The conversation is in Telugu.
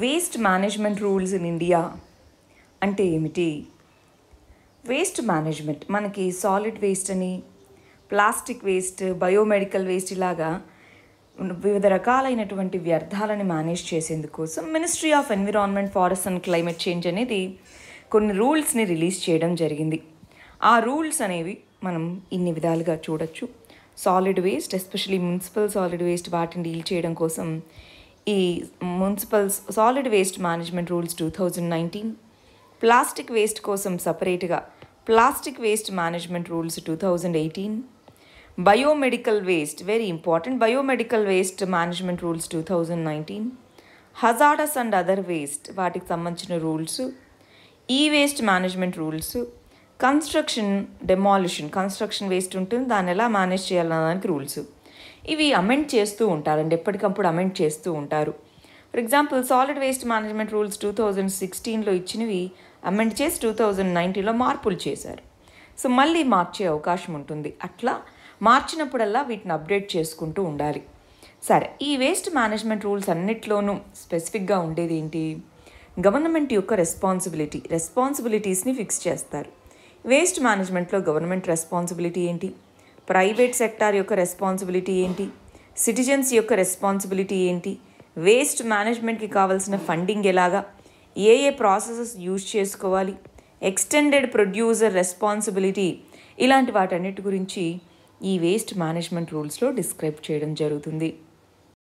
waste management rules in India అంటే ఏమిటి వేస్ట్ మేనేజ్మెంట్ మనకి సాలిడ్ వేస్ట్ అని ప్లాస్టిక్ వేస్ట్ బయోమెడికల్ వేస్ట్ ఇలాగా వివిధ రకాలైనటువంటి వ్యర్థాలను మేనేజ్ చేసేందుకోసం ministry of environment forest and climate change అనేది కొన్ని రూల్స్ని రిలీజ్ చేయడం జరిగింది ఆ రూల్స్ అనేవి మనం ఇన్ని విధాలుగా చూడొచ్చు solid waste especially municipal solid waste వాటిని డీల్ చేయడం కోసం ఈ municipal solid waste management rules two thousand nineteen plastic waste కోసం సపరేట్గా plastic waste management rules two thousand eighteen biomedical waste very important biomedical waste management rules two thousand nineteen hazardous and other waste వాటికి సంబంధించిన రూల్స్ ఈ waste management rules construction demolition construction waste ఉంటుంది దాన్ని ఎలా మేనేజ్ చేయాలన్న దానికి రూల్స్ ఇవి అమెండ్ చేస్తూ ఉంటారండి ఎప్పటికప్పుడు అమెండ్ చేస్తూ ఉంటారు for example solid waste management rules two thousand సిక్స్టీన్లో ఇచ్చినవి అమెండ్ చేసి టూ థౌజండ్ నైన్టీన్లో మార్పులు చేశారు సో మళ్ళీ మార్చే అవకాశం ఉంటుంది అట్లా మార్చినప్పుడల్లా వీటిని అప్డేట్ చేసుకుంటూ ఉండాలి సరే ఈ వేస్ట్ మేనేజ్మెంట్ రూల్స్ అన్నిట్లోనూ స్పెసిఫిక్గా ఉండేది ఏంటి గవర్నమెంట్ యొక్క రెస్పాన్సిబిలిటీ రెస్పాన్సిబిలిటీస్ని ఫిక్స్ చేస్తారు వేస్ట్ మేనేజ్మెంట్లో గవర్నమెంట్ రెస్పాన్సిబిలిటీ ఏంటి ప్రైవేట్ సెక్టార్ యొక్క రెస్పాన్సిబిలిటీ ఏంటి సిటిజన్స్ యొక్క రెస్పాన్సిబిలిటీ ఏంటి వేస్ట్ మేనేజ్మెంట్కి కావాల్సిన ఫండింగ్ ఎలాగా ఏ ఏ ప్రాసెసెస్ యూజ్ చేసుకోవాలి ఎక్స్టెండెడ్ ప్రొడ్యూసర్ రెస్పాన్సిబిలిటీ ఇలాంటి వాటన్నిటి గురించి ఈ వేస్ట్ మేనేజ్మెంట్ రూల్స్లో డిస్క్రైబ్ చేయడం జరుగుతుంది